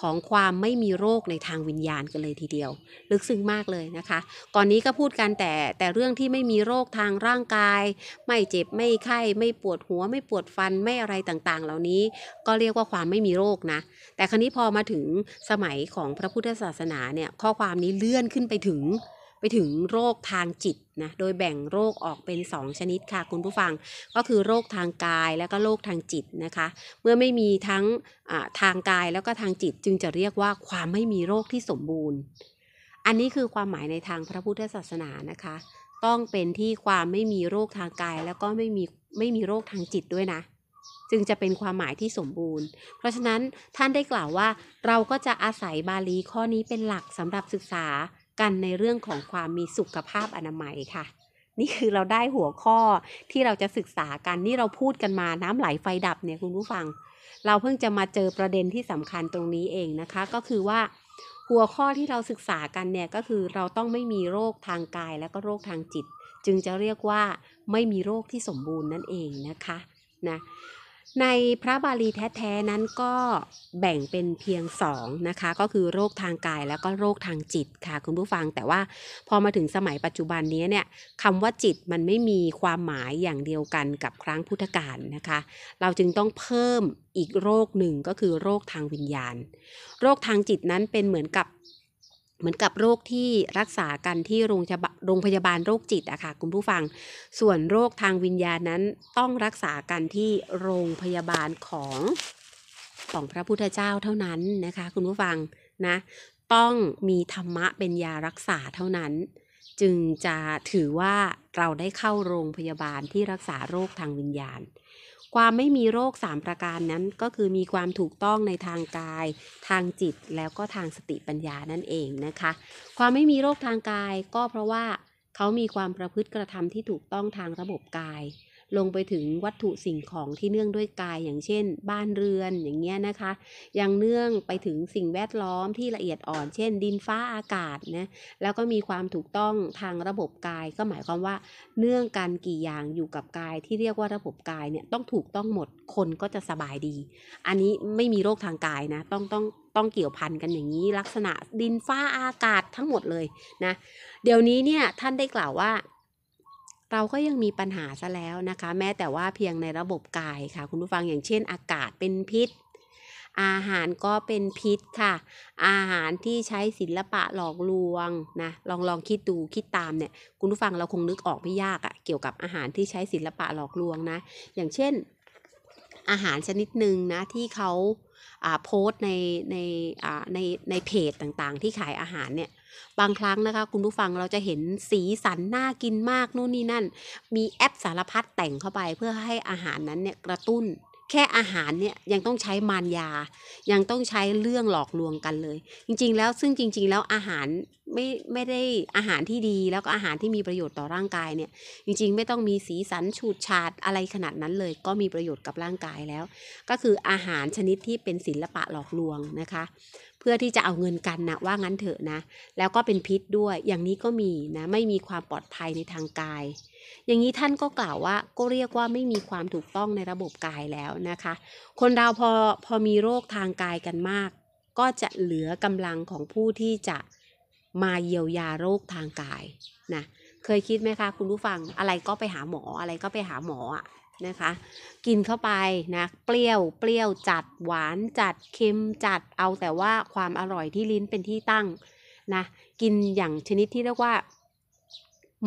ของความไม่มีโรคในทางวิญญาณกันเลยทีเดียว ลึกซึ้งมากเลยนะคะก่อนนี้ก็พูดกันแต่แต่แต่เรื่องที่ไม่มีโรคทางร่างกาย ไม่เจ็บไม่ไข้ไม่ปวดหัวไม่ปวดฟันไม่อะไรต่างๆ เหล่านี้ก็เรียกว่าความไม่มีโรคนะแต่ครนี้พอมาถึงสมัยของพระพุทธศาสนาเนี่ยข้อความนี้เลื่อนขึ้นไปถึง ไปถึงโรคทางจิตนะโดยแบ่งโรคออกเป็น2ชนิดค่ะ คุณผู้ฟังก็คือโรคทางกายและก็โรคทางจิตนะคะเมื่อไม่มีทั้งทางกายแล้วก็ทางจิตจึงจะเรียกว่าความไม่มีโรคที่สมบูรณ์อันนี้คือความหมายในทางพระพุทธศาสนานะคะ ต้องเป็นที่ความไม่มีโรคทางกาย แล้วก็ไม่มีไม่มีโรคทางจิตด้วยนะ จึงจะเป็นความหมายที่สมบูรณ์ เพราะฉะนั้นท่านได้กล่าวว่าเราก็จะอาศัยบาลีข้อนี้เป็นหลักสำหรับศึกษากันในเรื่องของความมีสุขภาพอนามัยค่ะ นี่คือเราได้หัวข้อที่เราจะศึกษากัน นี่เราพูดกันมาน้ำไหลไฟดับเนี่ยคุณผู้ฟัง เราเพิ่งจะมาเจอประเด็นที่สำคัญตรงนี้เองนะคะก็คือว่าหัวข้อที่เราศึกษากันเนี่ยก็คือเราต้องไม่มีโรคทางกายและก็โรคทางจิต จึงจะเรียกว่าไม่มีโรคที่สมบูรณ์นั่นเองนะคะนะในพระบาลีแท้ ๆ นั้นก็แบ่งเป็นเพียงสองนะคะ ก็คือโรคทางกายแล้วก็โรคทางจิตค่ะคุณผู้ฟังแต่ว่าพอมาถึงสมัยปัจจุบันนี้เนี่ยคำว่าจิตมันไม่มีความหมายอย่างเดียวกันกับครั้งพุทธกาลนะคะ เราจึงต้องเพิ่มอีกโรคหนึ่งก็คือโรคทางวิญญาณ โรคทางจิตนั้นเป็นเหมือนกับเหมือนกับโรคที่รักษากันที่โรงโรงพยาบาลโรคจิตอะค่ะคุณผู้ฟัง ส่วนโรคทางวิญญาณนั้นต้องรักษากันที่โรงพยาบาลของของพระพุทธเจ้าเท่านั้นนะคะคุณผู้ฟังนะต้องมีธรรมะเป็นยารักษาเท่านั้น จึงจะถือว่าเราได้เข้าโรงพยาบาลที่รักษาโรคทางวิญญาณความไม่มีโรค 3 ประการนั้นก็คือมีความถูกต้องในทางกาย ทางจิตแล้วก็ทางสติปัญญานั่นเองนะคะ ความไม่มีโรคทางกายก็เพราะว่าเขามีความประพฤติกระทำที่ถูกต้องทางระบบกายลงไปถึงวัตถุสิ่งของที่เนื่องด้วยกายอย่างเช่นบ้านเรือนอย่างเงี้ยนะคะยังเนื่องไปถึงสิ่งแวดล้อมที่ละเอียดอ่อน เช่นดินฟ้าอากาศนะแล้วก็มีความถูกต้องทางระบบกาย ก็หมายความว่า เนื่องกันกี่อย่างอยู่กับกายที่เรียกว่าระบบกายเนี่ยต้องถูกต้องหมดคนก็จะสบายดี อันนี้ไม่มีโรคทางกายนะต้องต้องต้องเกี่ยวพันกันอย่างนี้ ลักษณะดินฟ้าอากาศทั้งหมดเลยนะเดี๋ยวนี้เนี่ยท่านได้กล่าวว่าเราก็ยังมีปัญหาซะแล้วนะคะแม้แต่ว่าเพียงในระบบกายค่ะคุณผู้ฟังอย่างเช่นอากาศเป็นพิษ อาหารก็เป็นพิษค่ะ อาหารที่ใช้ศิละปะหลอกลวงนะลองลองคิดดูคิดตามเนี่ยคุณผู้ฟังเราคงนึกออกไม่ยากอะ่ะเกี่ยวกับอาหารที่ใช้ศิละปะหลอกลวงนะอย่างเช่นอาหารชนิดหนึ่งนะที่เขาโพสในในในในเพจต่างๆ ที่ขายอาหารเนี่ยบางครั้งนะคะ คุณผู้ฟังเราจะเห็นสีสันน่ากินมากนู่นนี่นั่น มีแอปสารพัดแต่งเข้าไปเพื่อให้อาหารนั้นเนี่ยกระตุ้นแค่อาหารเนี่ยยังต้องใช้มารยายังต้องใช้เรื่องหลอกลวงกันเลย จริงๆ แล้วซึ่งจริงๆแล้วอาหารไม่ไม่ได้อาหารที่ดีแล้วก็อาหารที่มีประโยชน์ต่อร่างกายเนี่ย จริงๆ ไม่ต้องมีสีสันฉูดฉาดอะไรขนาดนั้นเลยก็มีประโยชน์กับร่างกายแล้ว ก็คืออาหารชนิดที่เป็นศิลปะหลอกลวงนะคะ เพื่อที่จะเอาเงินกันนะว่างั้นเถอะนะแล้วก็เป็นพิษด้วยอย่างนี้ก็มีนะไม่มีความปลอดภัยในทางกายอย่างนี้ท่านก็กล่าวว่าก็เรียกว่าไม่มีความถูกต้องในระบบกายแล้วนะคะ คนเราพอพอมีโรคทางกายกันมาก ก็จะเหลือกำลังของผู้ที่จะมาเยียวยาโรคทางกายนะเคยคิดไหมคะ คุณผู้ฟังอะไรก็ไปหาหมออะไรก็ไปหาหมออะนะคะ กินเข้าไปนะเปรี้ยวเปรี้ยวจัดหวานจัดเค็ม จัดเอาแต่ว่าความอร่อยที่ลิ้นเป็นที่ตั้งนะกินอย่างชนิดที่เรียกว่า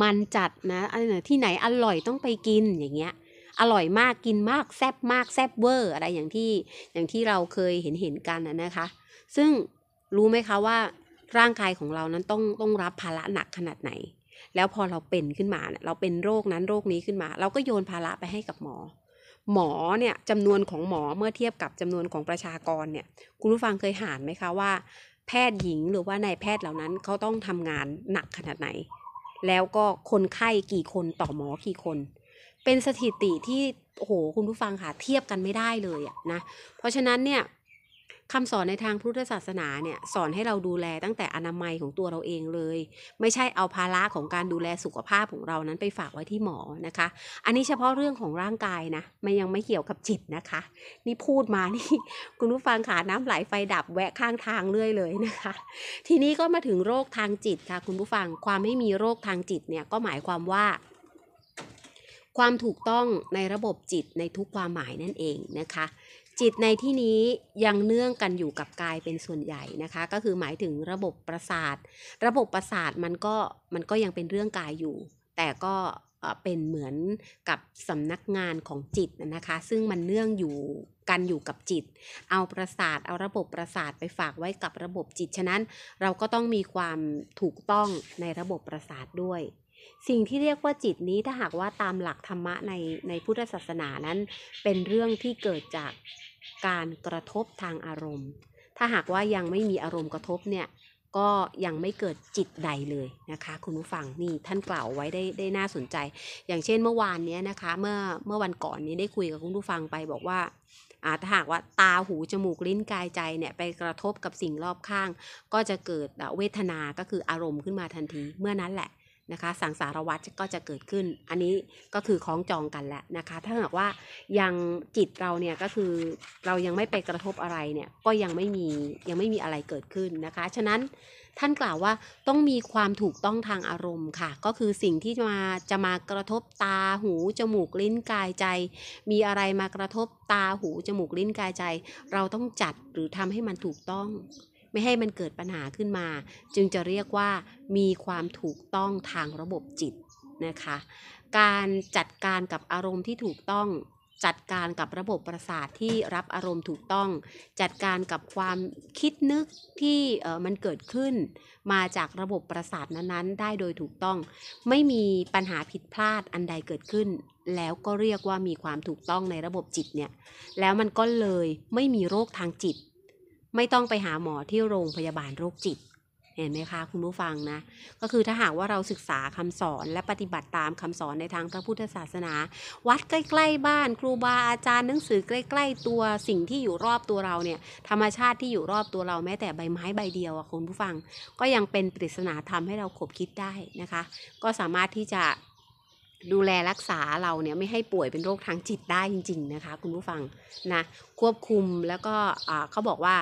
มันจัดนะอะไรที่ไหนอร่อยต้องไปกินอย่างเงี้ย อร่อยมากกินมากแซ่บมากแซ่บเวอร์ อะไรอย่างที่อย่างที่เราเคยเห็นเห็นกันนะคะ ซึ่งรู้ไหมคะว่าร่างกายของเรานั้นต้องต้องรับภาระหนักขนาดไหน แล้วพอเราเป็นขึ้นมา เราเป็นโรคนั้นโรคนี้ขึ้นมา เราก็โยนภาระไปให้กับหมอ หมอเนี่ยจำนวนของหมอเมื่อเทียบกับจำนวนของประชากรเนี่ย คุณผู้ฟังเคยหานไหมคะว่า แพทย์หญิงหรือว่านายแพทย์เหล่านั้นเขาต้องทำงานหนักขนาดไหนแล้วก็คนไข้กี่คนต่อหมอกี่คน เป็นสถิติที่โอ้โหคุณผู้ฟังค่ะเทียบกันไม่ได้เลยอะนะ เพราะฉะนั้นเนี่ยคำสอนในทางพุทธศาสนาเนี่ยสอนให้เราดูแลตั้งแต่อนามัยของตัวเราเองเลย ไม่ใช่เอาภาระของการดูแลสุขภาพของเรานั้นไปฝากไว้ที่หมอนะคะ อันนี้เฉพาะเรื่องของร่างกายนะมันยังไม่เกี่ยวกับจิตนะคะ นี่พูดมานี่คุณผู้ฟังขาน้ำไหลไฟดับแวะข้างทางเรื่อยเลยนะคะ ทีนี้ก็มาถึงโรคทางจิตค่ะคุณผู้ฟังความไม่มีโรคทางจิตเนี่ย ก็หมายความว่า ความถูกต้องในระบบจิตในทุกความหมายนั่นเองนะคะจิตในที่นี้ยังเนื่องกันอยู่กับกายเป็นส่วนใหญ่นะคะ ก็คือหมายถึงระบบประสาท ระบบประสาทมันก็มันก็ยังเป็นเรื่องกายอยู่ แต่ก็เป็นเหมือนกับสำนักงานของจิตนะคะ ซึ่งมันเนื่องอยู่กันอยู่กับจิต เอาประสาทเอาระบบประสาทไปฝากไว้กับระบบจิตฉะนั้นเราก็ต้องมีความถูกต้องในระบบประสาทด้วยสิ่งที่เรียกว่าจิตนี้ถ้าหากว่าตามหลักธรรมะในในพุทธศาสนานั้นเป็นเรื่องที่เกิดจากการกระทบทางอารมณ์ ถ้าหากว่ายังไม่มีอารมณ์กระทบเนี่ยก็ยังไม่เกิดจิตใดเลยนะคะคุณผู้ฟังนี่ท่านกล่าวไว้ได้ได้น่าสนใจ อย่างเช่นเมื่อวานนี้นะคะเมื่อเมื่อวันก่อนนี้ได้คุยกับคุณผู้ฟังไป บอกว่าอาถ้าหากว่าตาหูจมูกลิ้นกายใจเนี่ยไปกระทบกับสิ่งรอบข้าง ก็จะเกิดเวทนาก็คืออารมณ์ขึ้นมาทันทีเมื่อนั้นแหละนะคะสังสารวัฏก็จะเกิดขึ้น อันนี้ก็คือคล้องจองกันแหละ นะคะถ้าหากว่ายังจิตเราเนี่ยก็คือเรายังไม่ไปกระทบอะไรเนี่ยก็ยังไม่มียังไม่มีอะไรเกิดขึ้นนะคะฉะนั้นท่านกล่าวว่าต้องมีความถูกต้องทางอารมณ์ค่ะ ก็คือสิ่งที่มาจะมากระทบตาหู จมูกลิ้นกายใจ มีอะไรมากระทบตาหู จมูกลิ้นกายใจ เราต้องจัดหรือทำให้มันถูกต้องไม่ให้มันเกิดปัญหาขึ้นมา จึงจะเรียกว่ามีความถูกต้องทางระบบจิตนะคะการจัดการกับอารมณ์ที่ถูกต้องจัดการกับระบบประสาทที่รับอารมณ์ถูกต้อง จัดการกับความคิดนึกที่มันเกิดขึ้น มาจากระบบประสาทนั้นๆ ได้โดยถูกต้องไม่มีปัญหาผิดพลาดอันใดเกิดขึ้น แล้วก็เรียกว่ามีความถูกต้องในระบบจิตเนี่ยแล้วมันก็เลยไม่มีโรคทางจิตไม่ต้องไปหาหมอที่โรงพยาบาลโรคจิต เห็นไหมคะคุณผู้ฟังนะ ก็คือถ้าหากว่าเราศึกษาคำสอนและปฏิบัติตามคำสอนในทางพระพุทธศาสนา วัดใกล้ๆบ้าน ครูบาอาจารย์หนังสือใกล้ๆตัวสิ่งที่อยู่รอบตัวเราเนี่ยธรรมชาติที่อยู่รอบตัวเรา แม้แต่ใบไม้ใบเดียวอะคุณผู้ฟังก็ยังเป็นปริศนาธรรมให้เราขบคิดได้นะคะ ก็สามารถที่จะดูแลรักษาเราเนี่ยไม่ให้ป่วยเป็นโรคทางจิตได้จริง ๆนะคะ คุณผู้ฟังนะควบคุมแล้วก็เขาบอกว่า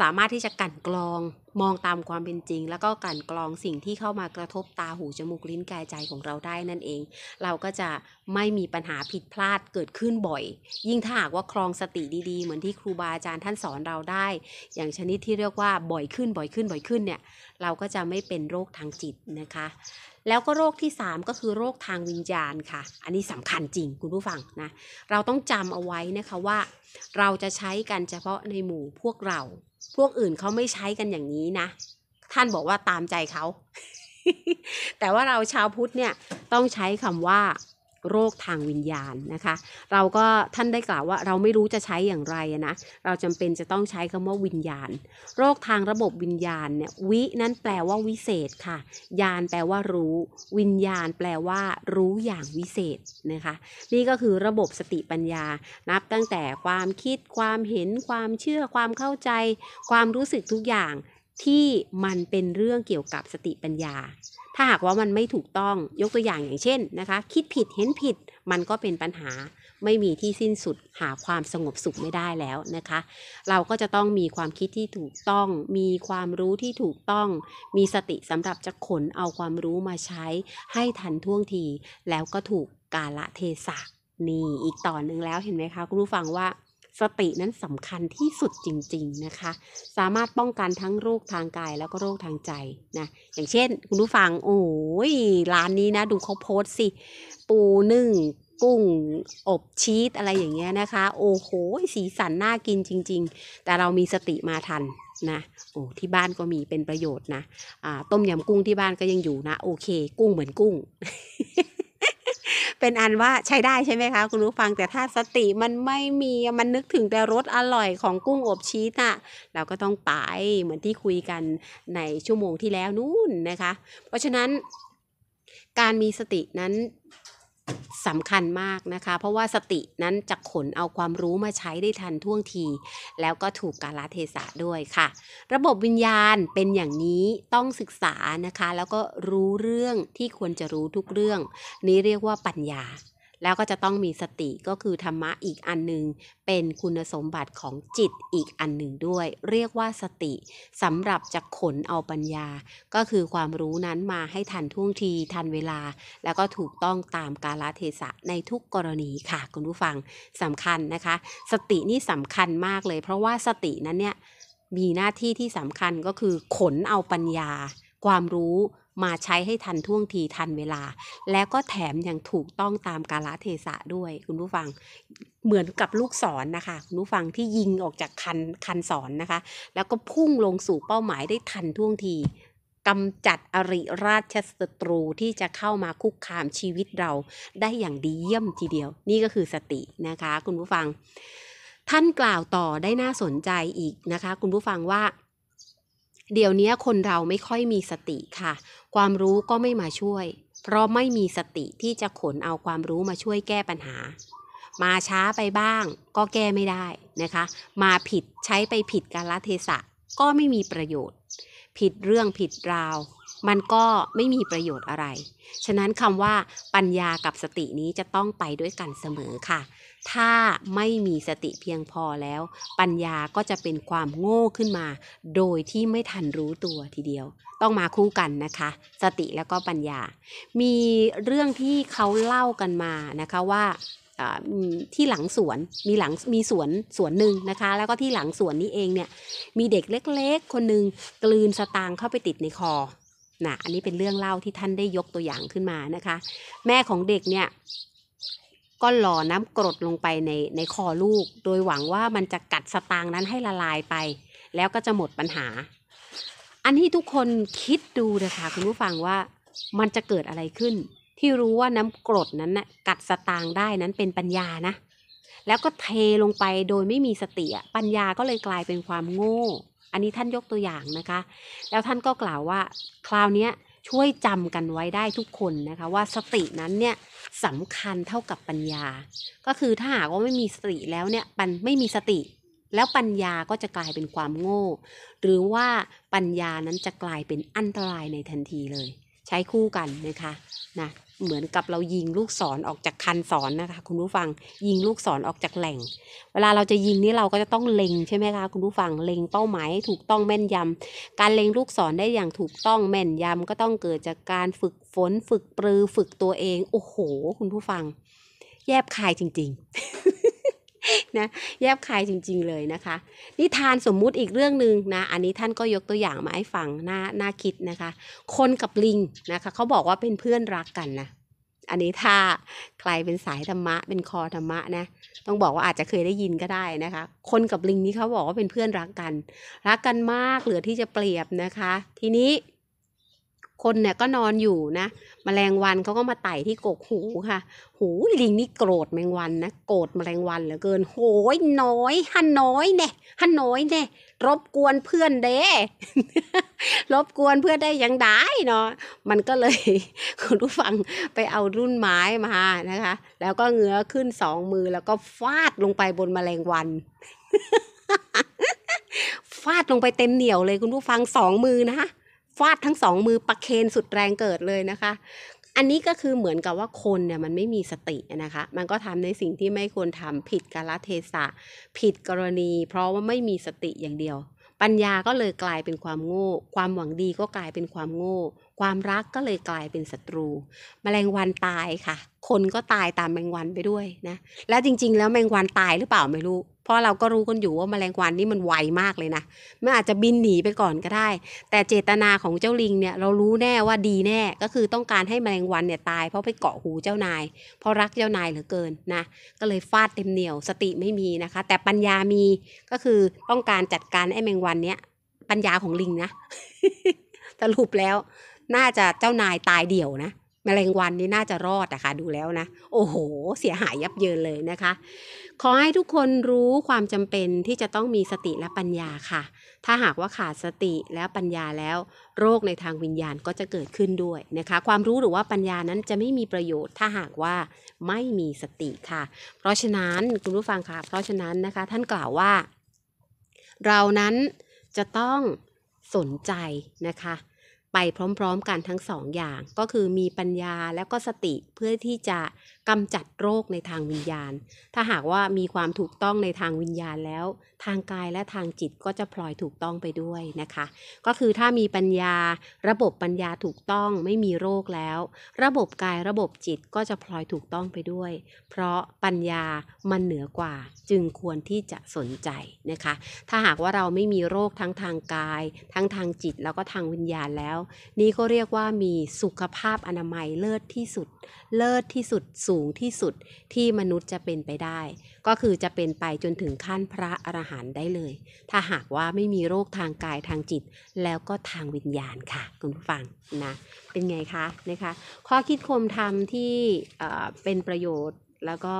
สามารถที่จะกั้นกรองมองตามความเป็นจริง แล้วก็กั้นกรองสิ่งที่เข้ามากระทบตาหูจมูกลิ้นกายใจของเราได้นั่นเอง เราก็จะไม่มีปัญหาผิดพลาดเกิดขึ้นบ่อย ยิ่งถ้าหากว่าครองสติดีๆเหมือนที่ครูบาอาจารย์ท่านสอนเราได้ อย่างชนิดที่เรียกว่าบ่อยขึ้นบ่อยขึ้นบ่อยขึ้นเนี่ยเราก็จะไม่เป็นโรคทางจิตนะคะแล้วก็โรคที่ 3 ก็คือโรคทางวิญญาณค่ะ อันนี้สำคัญจริงคุณผู้ฟังนะ เราต้องจำเอาไว้นะคะว่า เราจะใช้กันเฉพาะในหมู่พวกเรา พวกอื่นเขาไม่ใช้กันอย่างนี้นะ ท่านบอกว่าตามใจเขา แต่ว่าเราชาวพุทธเนี่ยต้องใช้คำว่าโรคทางวิญญาณนะคะ เราก็ท่านได้กล่าวว่า เราไม่รู้จะใช้อย่างไรนะ เราจำเป็นจะต้องใช้คำว่าวิญญาณ โรคทางระบบวิญญาณเนี่ยวินั้นแปลว่าวิเศษค่ะ ญาณแปลว่ารู้วิญญาณ แปลว่ารู้อย่างวิเศษนะคะ นี่ก็คือระบบสติปัญญา นับตั้งแต่ความคิดความเห็น ความเชื่อ ความเข้าใจ ความรู้สึกทุกอย่างที่มันเป็นเรื่องเกี่ยวกับสติปัญญาถ้าหากว่ามันไม่ถูกต้องยกตัวอย่างอย่างเช่นนะคะคิดผิดเห็นผิดมันก็เป็นปัญหาไม่มีที่สิ้นสุดหาความสงบสุขไม่ได้แล้วนะคะ เราก็จะต้องมีความคิดที่ถูกต้องมีความรู้ที่ถูกต้อง มีสติสำหรับจะขนเอาความรู้มาใช้ให้ทันท่วงที แล้วก็ถูกกาละเทศะนี่อีกตอนหนึ่งแล้วเห็นไหมคะคุณผู้ฟังว่าสตินั้นสำคัญที่สุดจริง ๆนะคะ สามารถป้องกันทั้งโรคทางกายแล้วก็โรคทางใจนะ อย่างเช่น คุณผู้ฟังโอ้ยร้านนี้นะ ดูเขาโพสสิ ปูนึ่ง กุ้ง อบชีสอะไรอย่างเงี้ยนะคะ โอ้โห สีสันน่ากินจริง ๆ แต่เรามีสติมาทันนะ โอ้ที่บ้านก็มีเป็นประโยชน์นะอ่าต้มยำกุ้งที่บ้านก็ยังอยู่นะ โอเค กุ้งเหมือนกุ้งเป็นอันว่าใช้ได้ใช่ไหมคะ คุณผู้ฟังแต่ถ้าสติมันไม่มีมันนึกถึงแต่รสอร่อยของกุ้งอบชีสอะเราก็ต้องไปเหมือนที่คุยกันในชั่วโมงที่แล้วนู่นนะคะ เพราะฉะนั้น การมีสตินั้นสำคัญมากนะคะ เพราะว่าสตินั้นจะขนเอาความรู้มาใช้ได้ทันท่วงที แล้วก็ถูกกาลเทศะด้วยค่ะ ระบบวิญญาณเป็นอย่างนี้ต้องศึกษานะคะ แล้วก็รู้เรื่องที่ควรจะรู้ทุกเรื่อง นี้เรียกว่าปัญญาแล้วก็จะต้องมีสติก็คือธรรมะอีกอันหนึ่ง เป็นคุณสมบัติของจิตอีกอันหนึ่งด้วย เรียกว่าสติสำหรับจะขนเอาปัญญา ก็คือความรู้นั้นมาให้ทันท่วงทีทันเวลา แล้วก็ถูกต้องตามกาลเทศะในทุกกรณีค่ะคุณผู้ฟังสำคัญนะคะ สตินี่สำคัญมากเลย เพราะว่าสตินั้นเนี่ย มีหน้าที่ที่สำคัญก็คือขนเอาปัญญา ความรู้มาใช้ให้ทันท่วงทีทันเวลา แล้วก็แถมยังถูกต้องตามกาลเทศะด้วย คุณผู้ฟังเหมือนกับลูกศรนนะคะคุณผู้ฟังที่ยิงออกจากคันคันศรนนะคะ แล้วก็พุ่งลงสู่เป้าหมายได้ทันท่วงทีกำจัดอริราชศัตรูที่จะเข้ามาคุกคามชีวิตเราได้อย่างดีเยี่ยมทีเดียว นี่ก็คือสตินะคะ คุณผู้ฟัง ท่านกล่าวต่อได้น่าสนใจอีกนะคะ คุณผู้ฟังว่าเดี๋ยวนี้คนเราไม่ค่อยมีสติค่ะ ความรู้ก็ไม่มาช่วย เพราะไม่มีสติที่จะขนเอาความรู้มาช่วยแก้ปัญหา มาช้าไปบ้างก็แก้ไม่ได้นะคะ มาผิดใช้ไปผิดกาลเทศะ ก็ไม่มีประโยชน์ ผิดเรื่องผิดราวมันก็ไม่มีประโยชน์อะไร ฉะนั้นคำว่าปัญญากับสตินี้จะต้องไปด้วยกันเสมอค่ะ ถ้าไม่มีสติเพียงพอแล้ว ปัญญาก็จะเป็นความโง่ขึ้นมา โดยที่ไม่ทันรู้ตัวทีเดียว ต้องมาคู่กันนะคะ สติแล้วก็ปัญญา มีเรื่องที่เขาเล่ากันมานะคะว่าที่หลังสวน มีหลังมีสวนสวนหนึ่งนะคะแล้วก็ที่หลังสวนนี้เองเนี่ยมีเด็กเล็กๆ คนหนึ่งกลืนสตางค์เข้าไปติดในคอนะอันนี้เป็นเรื่องเล่าที่ท่านได้ยกตัวอย่างขึ้นมานะคะ แม่ของเด็กเนี่ยก็หล่อน้ำกรดลงไปในในคอลูก โดยหวังว่ามันจะกัดสตางนั้นให้ละลายไป แล้วก็จะหมดปัญหา อันนี้ทุกคนคิดดูนะคะ คุณผู้ฟังว่ามันจะเกิดอะไรขึ้น ที่รู้ว่าน้ำกรดนั้นนะ่ะกัดสตางได้นั้นเป็นปัญญานะ แล้วก็เทลงไปโดยไม่มีสติปัญญาก็เลยกลายเป็นความโง่อันนี้ท่านยกตัวอย่างนะคะ แล้วท่านก็กล่าวว่าคราวนี้ช่วยจำกันไว้ได้ทุกคนนะคะว่าสตินั้นเนี่ยสำคัญเท่ากับปัญญา ก็คือถ้าหากว่าไม่มีสติแล้วเนี่ยปันไม่มีสติแล้วปัญญาก็จะกลายเป็นความโง่หรือว่าปัญญานั้นจะกลายเป็นอันตรายในทันทีเลย ใช้คู่กันนะคะนะเหมือนกับเรายิงลูกศรอออกจากคันศรนนะคะ คุณผู้ฟังยิงลูกศรอออกจากแหล่ง เวลาเราจะยิงนี่เราก็จะต้องเล็ง ใช่ไหมคะคุณผู้ฟังเล็งเป้าหมายถูกต้องแม่นยำ การเล็งลูกศรได้อย่างถูกต้องแม่นยำ ก็ต้องเกิดจากการฝึกฝนฝึกปรือฝึกตัวเอง โอ้โห คุณผู้ฟัง แยบคายจริง ๆนะแยบคายจริง ๆเลยนะคะ นิทานสมมุติอีกเรื่องหนึ่งนะ อันนี้ท่านก็ยกตัวอย่างมาให้ฟังน่าน่าคิดนะคะ คนกับลิงนะคะเขาบอกว่าเป็นเพื่อนรักกันนะอันนี้ถ้าใครเป็นสายธรรมะ เป็นคอธรรมะนะต้องบอกว่าอาจจะเคยได้ยินก็ได้นะคะ คนกับลิงนี่เขาบอกว่าเป็นเพื่อนรักกัน รักกันมากเหลือที่จะเปรียบนะคะ ทีนี้คนเนี่ยก็นอนอยู่นะมแมลงวันเขาก็มาไต่ที่กกหูค่ะ หูลิงนี่โกรธแมงวันนะโกรธแมลงวันเหลือเกินโหยน้อยฮันน้อยเนี่ยฮันน้อยเนี่ยรบกวนเพื่อนเด้รบกวนเพื่อนได้ยังได้เนาะมันก็เลย คุณผู้ฟังไปเอารุ่นไม้มานะคะ แล้วก็เงื้อขึ้นสองมือแล้วก็ฟาดลงไปบนมแมลงวัน ฟาดลงไปเต็มเหนียวเลยคุณผู้ฟังสองมือนะฟาดทั้งสองมือประเคนสุดแรงเกิดเลยนะคะ อันนี้ก็คือเหมือนกับว่าคนเนี่ยมันไม่มีสตินะคะ มันก็ทำในสิ่งที่ไม่ควรทำผิดกาลเทศะ ผิดกรณี เพราะว่าไม่มีสติอย่างเดียว ปัญญาก็เลยกลายเป็นความโง่ ความหวังดีก็กลายเป็นความโง่ ความรักก็เลยกลายเป็นศัตรู แมลงวันตายค่ะ คนก็ตายตามแมลงวันไปด้วยนะและจริง ๆ แล้วแมลงวันตายหรือเปล่าไม่รู้เพราะเราก็รู้กันอยู่ว่าแมลงวันนี่มันไวมากเลยนะมันอาจจะบินหนีไปก่อนก็ได้ แต่เจตนาของเจ้าลิงเนี่ย เรารู้แน่ว่าดีแน่ ก็คือต้องการให้แมลงวันเนี่ยตายเพราะไปเกาะหูเจ้านาย เพราะรักเจ้านายเหลือเกินนะ ก็เลยฟาดเต็มเหนียวสติไม่มีนะคะ แต่ปัญญามี ก็คือต้องการจัดการไอ้แมลงวันเนี่ย ปัญญาของลิงนะ สรุปแล้วน่าจะเจ้านายตายเดี่ยวนะแมลงวันนี่น่าจะรอดนะคะดูแล้วนะโอ้โห เสียหายยับเยินเลยนะคะ ขอให้ทุกคนรู้ความจำเป็นที่จะต้องมีสติและปัญญาค่ะ ถ้าหากว่าขาดสติและปัญญาแล้วโรคในทางวิญญาณก็จะเกิดขึ้นด้วยนะคะ ความรู้หรือว่าปัญญานั้นจะไม่มีประโยชน์ ถ้าหากว่าไม่มีสติค่ะ เพราะฉะนั้นคุณผู้ฟังค่ะ เพราะฉะนั้นนะคะท่านกล่าวว่าเรานั้นจะต้องสนใจนะคะไปพร้อมๆกันทั้งสองอย่าง ก็คือมีปัญญาแล้วก็สติเพื่อที่จะกำจัดโรคในทางวิญญาณ ถ้าหากว่ามีความถูกต้องในทางวิญญาณแล้ว ทางกายและทางจิตก็จะพลอยถูกต้องไปด้วยนะคะ ก็คือถ้ามีปัญญา ระบบปัญญาถูกต้องไม่มีโรคแล้ว ระบบกายระบบจิตก็จะพลอยถูกต้องไปด้วย เพราะปัญญา มันเหนือกว่าจึงควรที่จะสนใจนะคะ ถ้าหากว่าเราไม่มีโรคทั้งทางกาย ทั้งทางจิตแล้วก็ทางวิญญาณแล้ว นี่ก็เรียกว่ามีสุขภาพอนามัยเลิศที่สุด เลิศที่สุดสูสูงที่สุดที่มนุษย์จะเป็นไปได้ ก็คือจะเป็นไปจนถึงขั้นพระอรหันต์ได้เลย ถ้าหากว่าไม่มีโรคทางกายทางจิต แล้วก็ทางวิญญาณค่ะคุณผู้ฟังนะเป็นไงคะนะคะ ข้อคิดคมธรรมที่เป็นประโยชน์แล้วก็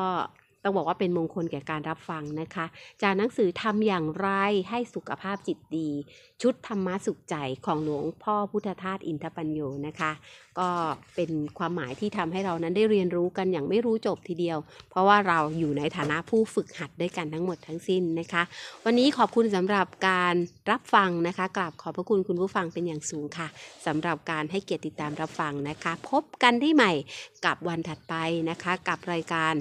ต้องบอกว่าเป็นมงคลแก่การรับฟังนะคะ จากหนังสือทำอย่างไร ให้สุขภาพจิตดี ชุดธรรมะสุขใจของหลวงพ่อพุทธทาสอินทปัญโยนะคะก็เป็นความหมายที่ทำให้เรานั้นได้เรียนรู้กันอย่างไม่รู้จบทีเดียว เพราะว่าเราอยู่ในฐานะผู้ฝึกหัดด้วยกันทั้งหมดทั้งสิ้นนะคะ วันนี้ขอบคุณสำหรับการรับฟังนะคะกราบขอบพระคุณคุณผู้ฟังเป็นอย่างสูงค่ะ สำหรับการให้เกียรติติดตามรับฟังนะคะ พบกันได้ใหม่กับวันถัดไปนะคะ กับรายการ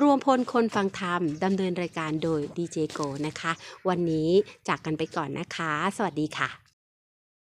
รวมพลคนฟังธรรมดำเนินรายการโดยดีเจโกนะคะ วันนี้จากกันไปก่อนนะคะ สวัสดีค่ะ